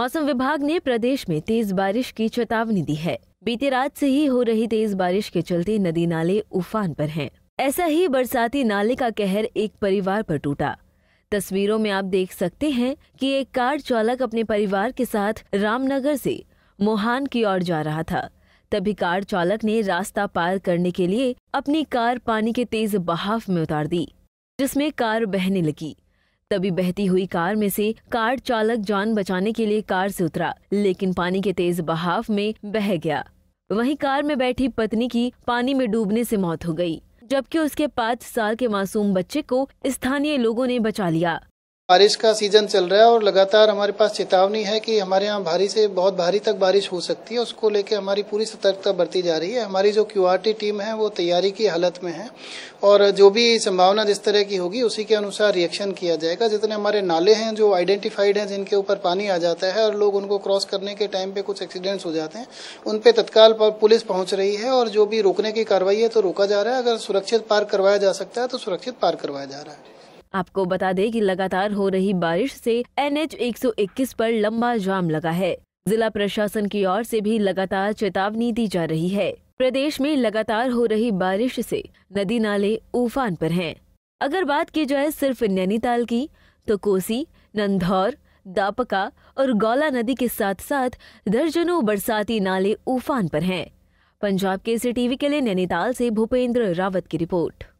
मौसम विभाग ने प्रदेश में तेज बारिश की चेतावनी दी है बीती रात से ही हो रही तेज बारिश के चलते नदी नाले उफान पर हैं। ऐसा ही बरसाती नाले का कहर एक परिवार पर टूटा तस्वीरों में आप देख सकते हैं कि एक कार चालक अपने परिवार के साथ रामनगर से मोहान की ओर जा रहा था तभी कार चालक ने रास्ता पार करने के लिए अपनी कार पानी के तेज बहाव में उतार दी जिसमें कार बहने लगी तभी बहती हुई कार में से कार चालक जान बचाने के लिए कार से उतरा लेकिन पानी के तेज बहाव में बह गया वहीं कार में बैठी पत्नी की पानी में डूबने से मौत हो गई जबकि उसके पाँच साल के मासूम बच्चे को स्थानीय लोगों ने बचा लिया बारिश का सीजन चल रहा है और लगातार हमारे पास चेतावनी है कि हमारे यहाँ भारी से बहुत भारी तक बारिश हो सकती है उसको लेके हमारी पूरी सतर्कता बरती जा रही है हमारी जो क्यू टीम है वो तैयारी की हालत में है और जो भी संभावना जिस तरह की होगी उसी के अनुसार रिएक्शन किया जाएगा जितने हमारे नाले हैं जो आइडेंटिफाइड हैं जिनके ऊपर पानी आ जाता है और लोग उनको क्रॉस करने के टाइम पे कुछ एक्सीडेंट्स हो जाते हैं उन पर तत्काल पुलिस पहुंच रही है और जो भी रोकने की कार्रवाई है तो रोका जा रहा है अगर सुरक्षित पार्क करवाया जा सकता है तो सुरक्षित पार्क करवाया जा रहा है आपको बता दें कि लगातार हो रही बारिश से एनएच 121 पर लंबा जाम लगा है जिला प्रशासन की ओर से भी लगातार चेतावनी दी जा रही है प्रदेश में लगातार हो रही बारिश से नदी नाले उफान पर हैं। अगर बात की जाए सिर्फ नैनीताल की तो कोसी नंधौर दापका और गौला नदी के साथ साथ दर्जनों बरसाती नाले उफान पर हैं। पंजाब के सी टीवी के लिए नैनीताल से भूपेंद्र रावत की रिपोर्ट